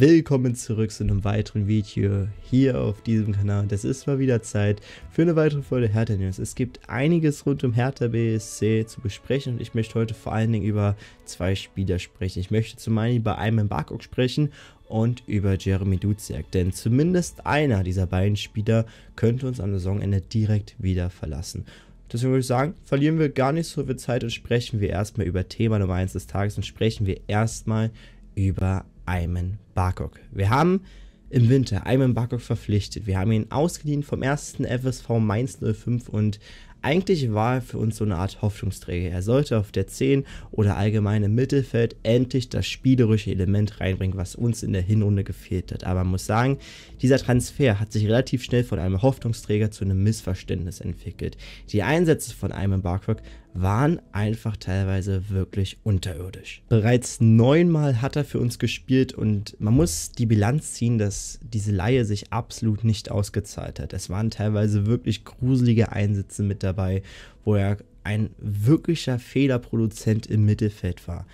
Willkommen zurück zu einem weiteren Video hier auf diesem Kanal. Das ist mal wieder Zeit für eine weitere Folge Hertha News. Es gibt einiges rund um Hertha BSC zu besprechen und ich möchte heute vor allen Dingen über zwei Spieler sprechen. Ich möchte zum einen über Ayman Barkok sprechen und über Jeremy Duziak, denn zumindest einer dieser beiden Spieler könnte uns am Saisonende direkt wieder verlassen. Deswegen würde ich sagen, verlieren wir gar nicht so viel Zeit und sprechen wir erstmal über Thema Nummer 1 des Tages und sprechen wir erstmal über Ayman Barkok. Wir haben im Winter Ayman Barkok verpflichtet. Wir haben ihn ausgeliehen vom ersten FSV Mainz 05 und eigentlich war er für uns so eine Art Hoffnungsträger. Er sollte auf der 10 oder allgemein im Mittelfeld endlich das spielerische Element reinbringen, was uns in der Hinrunde gefehlt hat. Aber man muss sagen, dieser Transfer hat sich relativ schnell von einem Hoffnungsträger zu einem Missverständnis entwickelt. Die Einsätze von Ayman Barkok waren einfach teilweise wirklich unterirdisch. Bereits neunmal hat er für uns gespielt und man muss die Bilanz ziehen, dass diese Laie sich absolut nicht ausgezahlt hat. Es waren teilweise wirklich gruselige Einsätze mit dabei, wo er ein wirklicher Fehlerproduzent im Mittelfeld war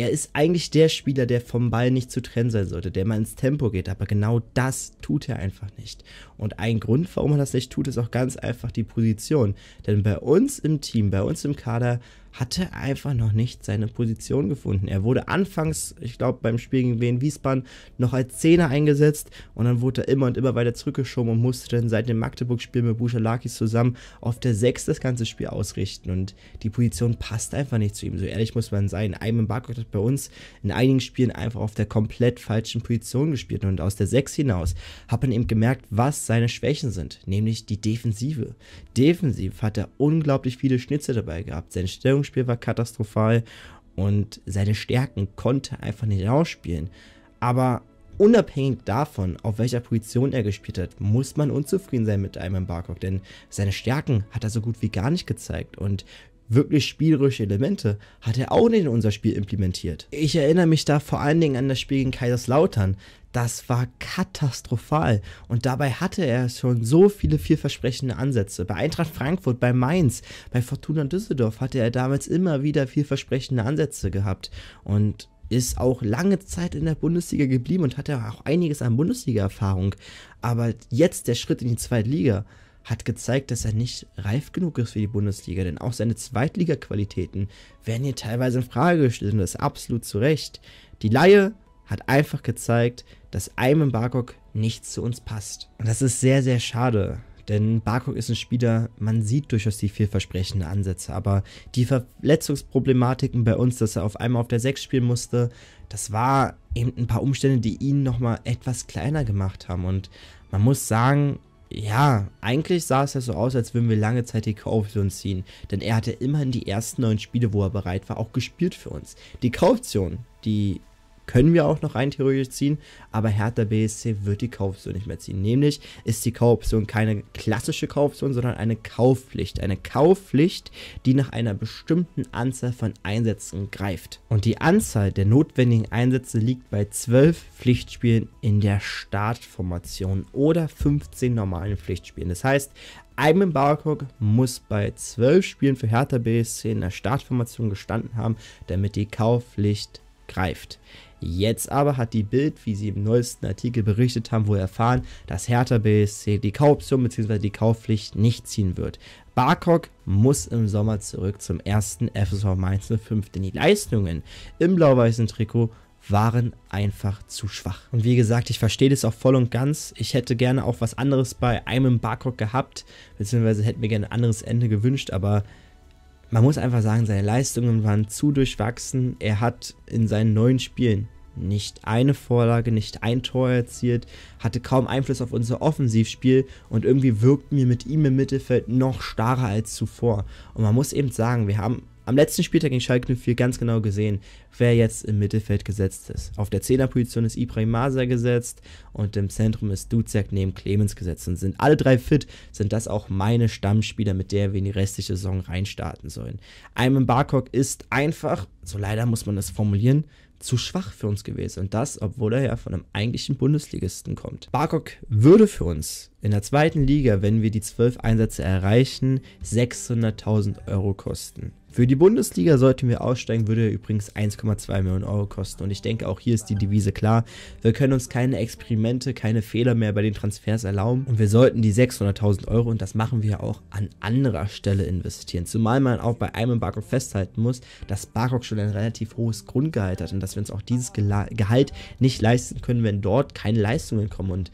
er ist eigentlich der Spieler, der vom Ball nicht zu trennen sein sollte, der mal ins Tempo geht, aber genau das tut er einfach nicht. Und ein Grund, warum er das nicht tut, ist auch ganz einfach die Position. Denn bei uns im Team, bei uns im Kader hatte einfach noch nicht seine Position gefunden. Er wurde anfangs, ich glaube, beim Spiel gegen Wien Wiesbaden noch als Zehner eingesetzt und dann wurde er immer und immer weiter zurückgeschoben und musste dann seit dem Magdeburg-Spiel mit Buschalakis zusammen auf der Sechs das ganze Spiel ausrichten und die Position passt einfach nicht zu ihm. So ehrlich muss man sein. Ayman Barkok hat bei uns in einigen Spielen einfach auf der komplett falschen Position gespielt und aus der Sechs hinaus hat man eben gemerkt, was seine Schwächen sind, nämlich die Defensive. Defensiv hat er unglaublich viele Schnitze dabei gehabt. Seine Stellung Stellungsspiel war katastrophal und seine Stärken konnte er einfach nicht rausspielen. Aber unabhängig davon, auf welcher Position er gespielt hat, muss man unzufrieden sein mit einem Barcock, denn seine Stärken hat er so gut wie gar nicht gezeigt und wirklich spielerische Elemente hat er auch nicht in unser Spiel implementiert. Ich erinnere mich da vor allen Dingen an das Spiel gegen Kaiserslautern. Das war katastrophal und dabei hatte er schon so viele vielversprechende Ansätze. Bei Eintracht Frankfurt, bei Mainz, bei Fortuna Düsseldorf hatte er damals immer wieder vielversprechende Ansätze gehabt und ist auch lange Zeit in der Bundesliga geblieben und hatte auch einiges an Bundesliga-Erfahrung. Aber jetzt der Schritt in die zweite Liga, hat gezeigt, dass er nicht reif genug ist für die Bundesliga, denn auch seine Zweitliga-Qualitäten werden hier teilweise in Frage gestellt und das ist absolut zu Recht. Die Laie hat einfach gezeigt, dass einem Barkok nicht zu uns passt. Und das ist sehr, sehr schade. Denn Barkok ist ein Spieler, man sieht durchaus die vielversprechenden Ansätze, aber die Verletzungsproblematiken bei uns, dass er auf einmal auf der 6 spielen musste, das war eben ein paar Umstände, die ihn nochmal etwas kleiner gemacht haben. Und man muss sagen, ja, eigentlich sah es ja so aus, als würden wir lange Zeit die Kaufoption ziehen. Denn er hatte immerhin die ersten neun Spiele, wo er bereit war, auch gespielt für uns. Die Kaufoption, die können wir auch noch rein theoretisch ziehen, aber Hertha BSC wird die Kaufoption nicht mehr ziehen. Nämlich ist die Kaufoption keine klassische Kaufoption, sondern eine Kaufpflicht. Eine Kaufpflicht, die nach einer bestimmten Anzahl von Einsätzen greift. Und die Anzahl der notwendigen Einsätze liegt bei 12 Pflichtspielen in der Startformation oder 15 normalen Pflichtspielen. Das heißt, Ayman Barcock muss bei 12 Spielen für Hertha BSC in der Startformation gestanden haben, damit die Kaufpflicht greift. Jetzt aber hat die Bild, wie sie im neuesten Artikel berichtet haben, wohl erfahren, dass Hertha BSC die Kaufoption bzw. die Kaufpflicht nicht ziehen wird. Barkok muss im Sommer zurück zum ersten FSV Mainz 05, denn die Leistungen im blau-weißen Trikot waren einfach zu schwach. Und wie gesagt, ich verstehe das auch voll und ganz. Ich hätte gerne auch was anderes bei einem Barkok gehabt, beziehungsweise hätte mir gerne ein anderes Ende gewünscht, aber man muss einfach sagen, seine Leistungen waren zu durchwachsen. Er hat in seinen neuen Spielen nicht eine Vorlage, nicht ein Tor erzielt, hatte kaum Einfluss auf unser Offensivspiel und irgendwie wirkt mir mit ihm im Mittelfeld noch starrer als zuvor. Und man muss eben sagen, wir haben am letzten Spieltag gegen Schalke 04 ganz genau gesehen, wer jetzt im Mittelfeld gesetzt ist. Auf der 10er-Position ist Ibrahim Maser gesetzt und im Zentrum ist Duzak neben Clemens gesetzt. Und sind alle drei fit, sind das auch meine Stammspieler, mit der wir in die restliche Saison reinstarten sollen. Ayman Barkok ist einfach, so leider muss man das formulieren, zu schwach für uns gewesen. Und das, obwohl er ja von einem eigentlichen Bundesligisten kommt. Barkok würde für uns in der zweiten Liga, wenn wir die zwölf Einsätze erreichen, 600.000 Euro kosten. Für die Bundesliga sollten wir aussteigen, würde übrigens 1,2 Millionen Euro kosten. Und ich denke, auch hier ist die Devise klar. Wir können uns keine Experimente, keine Fehler mehr bei den Transfers erlauben. Und wir sollten die 600.000 Euro, und das machen wir auch, an anderer Stelle investieren. Zumal man auch bei einem Barcock festhalten muss, dass Barcock schon ein relativ hohes Grundgehalt hat und dass wir uns auch dieses Gehalt nicht leisten können, wenn dort keine Leistungen kommen. Und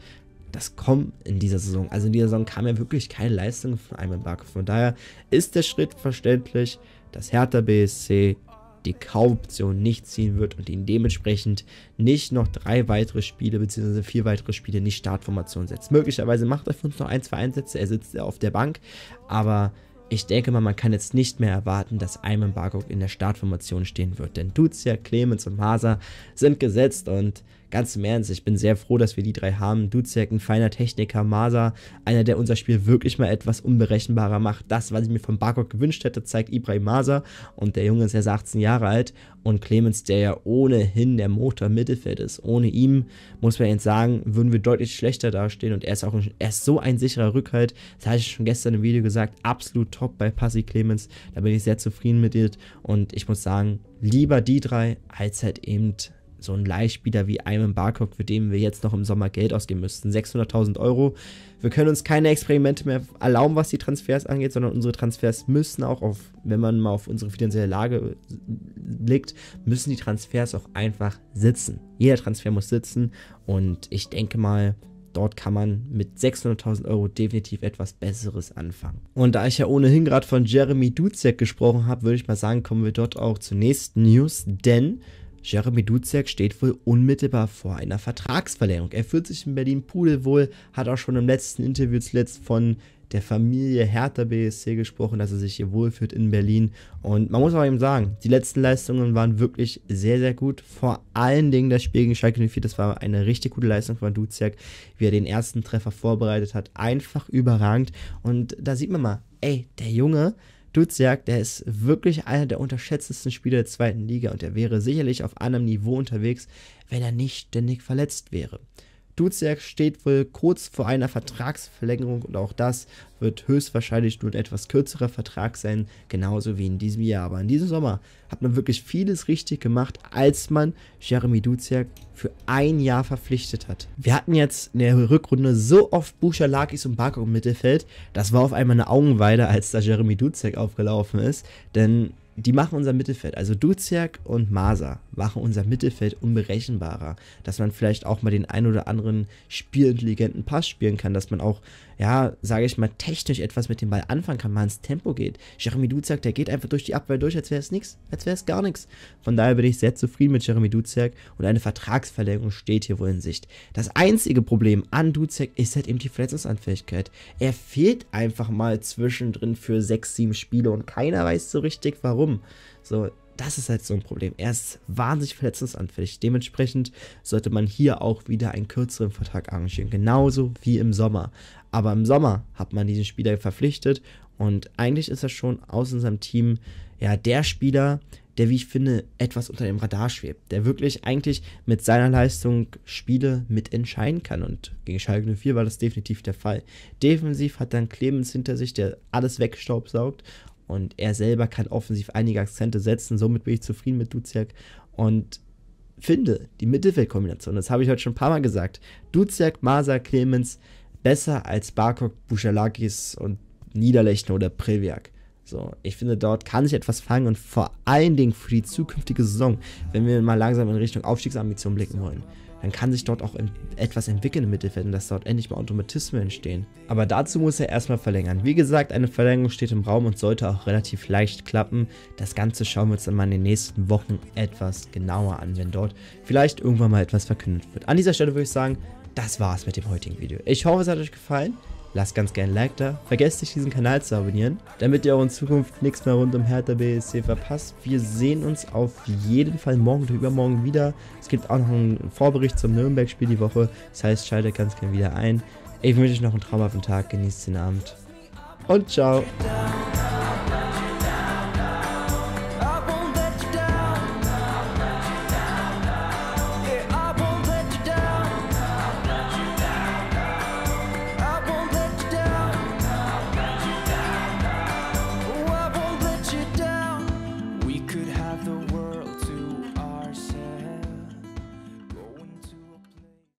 das kommt in dieser Saison. Also in dieser Saison kam ja wirklich keine Leistung von einem Back. Von daher ist der Schritt verständlich, dass Hertha BSC die Kaufoption nicht ziehen wird und ihn dementsprechend nicht noch drei weitere Spiele bzw. vier weitere Spiele in die Startformation setzt. Möglicherweise macht er für uns noch ein, zwei Einsätze, er sitzt ja auf der Bank, aber ich denke mal, man kann jetzt nicht mehr erwarten, dass Ayman Barkok in der Startformation stehen wird, denn Duzia, Clemens und Maser sind gesetzt und ganz im Ernst, ich bin sehr froh, dass wir die drei haben. Duziak, ein feiner Techniker, Masa, einer, der unser Spiel wirklich mal etwas unberechenbarer macht. Das, was ich mir von Barkok gewünscht hätte, zeigt Ibrahim Masa. Und der Junge ist erst 18 Jahre alt. Und Clemens, der ja ohnehin der Motor Mittelfeld ist. Ohne ihm, muss man jetzt sagen, würden wir deutlich schlechter dastehen. Und er ist auch ein, er ist so ein sicherer Rückhalt. Das hatte ich schon gestern im Video gesagt. Absolut top bei Passi Clemens. Da bin ich sehr zufrieden mit dir. Und ich muss sagen, lieber die drei als halt eben so ein Leichtspieler wie Iman Barcock, für den wir jetzt noch im Sommer Geld ausgeben müssten, 600.000 Euro. Wir können uns keine Experimente mehr erlauben, was die Transfers angeht, sondern unsere Transfers müssen auch, auf, wenn man mal auf unsere finanzielle Lage blickt, müssen die Transfers auch einfach sitzen. Jeder Transfer muss sitzen und ich denke mal, dort kann man mit 600.000 Euro definitiv etwas Besseres anfangen. Und da ich ja ohnehin gerade von Jeremy Duziak gesprochen habe, würde ich mal sagen, kommen wir dort auch zur nächsten News, denn Jeremy Duziak steht wohl unmittelbar vor einer Vertragsverlängerung. Er fühlt sich in Berlin pudelwohl, hat auch schon im letzten Interview zuletzt von der Familie Hertha BSC gesprochen, dass er sich hier wohlfühlt in Berlin. Und man muss auch eben sagen, die letzten Leistungen waren wirklich sehr, sehr gut. Vor allen Dingen das Spiel gegen Schalke 04, das war eine richtig gute Leistung von Duziak, wie er den ersten Treffer vorbereitet hat. Einfach überragend. Und da sieht man mal, ey, der Junge, Duziak, der ist wirklich einer der unterschätztesten Spieler der zweiten Liga und er wäre sicherlich auf einem Niveau unterwegs, wenn er nicht ständig verletzt wäre. Duziak steht wohl kurz vor einer Vertragsverlängerung und auch das wird höchstwahrscheinlich nur ein etwas kürzerer Vertrag sein, genauso wie in diesem Jahr. Aber in diesem Sommer hat man wirklich vieles richtig gemacht, als man Jeremy Duziak für ein Jahr verpflichtet hat. Wir hatten jetzt in der Rückrunde so oft Buchalakis und Barco im Mittelfeld, das war auf einmal eine Augenweide, als da Jeremy Duziak aufgelaufen ist, denn die machen unser Mittelfeld, also Duziak und Masa machen unser Mittelfeld unberechenbarer, dass man vielleicht auch mal den ein oder anderen spielintelligenten Pass spielen kann, dass man auch ja, sage ich mal, technisch etwas mit dem Ball anfangen kann, mal ins Tempo geht. Jeremy Duzak, der geht einfach durch die Abwehr durch, als wäre es nichts, als wäre es gar nichts. Von daher bin ich sehr zufrieden mit Jeremy Duzak und eine Vertragsverlängerung steht hier wohl in Sicht. Das einzige Problem an Duzak ist halt eben die Verletzungsanfälligkeit. Er fehlt einfach mal zwischendrin für sechs, sieben Spiele und keiner weiß so richtig warum. So, das ist halt so ein Problem. Er ist wahnsinnig verletzungsanfällig. Dementsprechend sollte man hier auch wieder einen kürzeren Vertrag arrangieren. Genauso wie im Sommer. Aber im Sommer hat man diesen Spieler verpflichtet und eigentlich ist er schon aus unserem Team ja der Spieler, der, wie ich finde, etwas unter dem Radar schwebt, der wirklich eigentlich mit seiner Leistung Spiele mitentscheiden kann. Und gegen Schalke 04 war das definitiv der Fall. Defensiv hat dann Clemens hinter sich, der alles wegstaubsaugt. Und er selber kann offensiv einige Akzente setzen. Somit bin ich zufrieden mit Duziak. Und finde die Mittelfeldkombination, das habe ich heute schon ein paar Mal gesagt. Duziak, Masa, Clemens besser als Barkok, Buschalakis und Niederlechner oder Previak. So, ich finde, dort kann sich etwas fangen und vor allen Dingen für die zukünftige Saison, wenn wir mal langsam in Richtung Aufstiegsambition blicken wollen, dann kann sich dort auch etwas entwickeln im Mittelfeld und dass dort endlich mal Automatismen entstehen. Aber dazu muss er erstmal verlängern. Wie gesagt, eine Verlängerung steht im Raum und sollte auch relativ leicht klappen. Das Ganze schauen wir uns dann mal in den nächsten Wochen etwas genauer an, wenn dort vielleicht irgendwann mal etwas verkündet wird. An dieser Stelle würde ich sagen, das war's mit dem heutigen Video. Ich hoffe, es hat euch gefallen. Lasst ganz gerne ein Like da. Vergesst nicht, diesen Kanal zu abonnieren, damit ihr auch in Zukunft nichts mehr rund um Hertha BSC verpasst. Wir sehen uns auf jeden Fall morgen oder übermorgen wieder. Es gibt auch noch einen Vorbericht zum Nürnberg-Spiel die Woche. Das heißt, schaltet ganz gerne wieder ein. Ich wünsche euch noch einen traumhaften Tag. Genießt den Abend. Und ciao.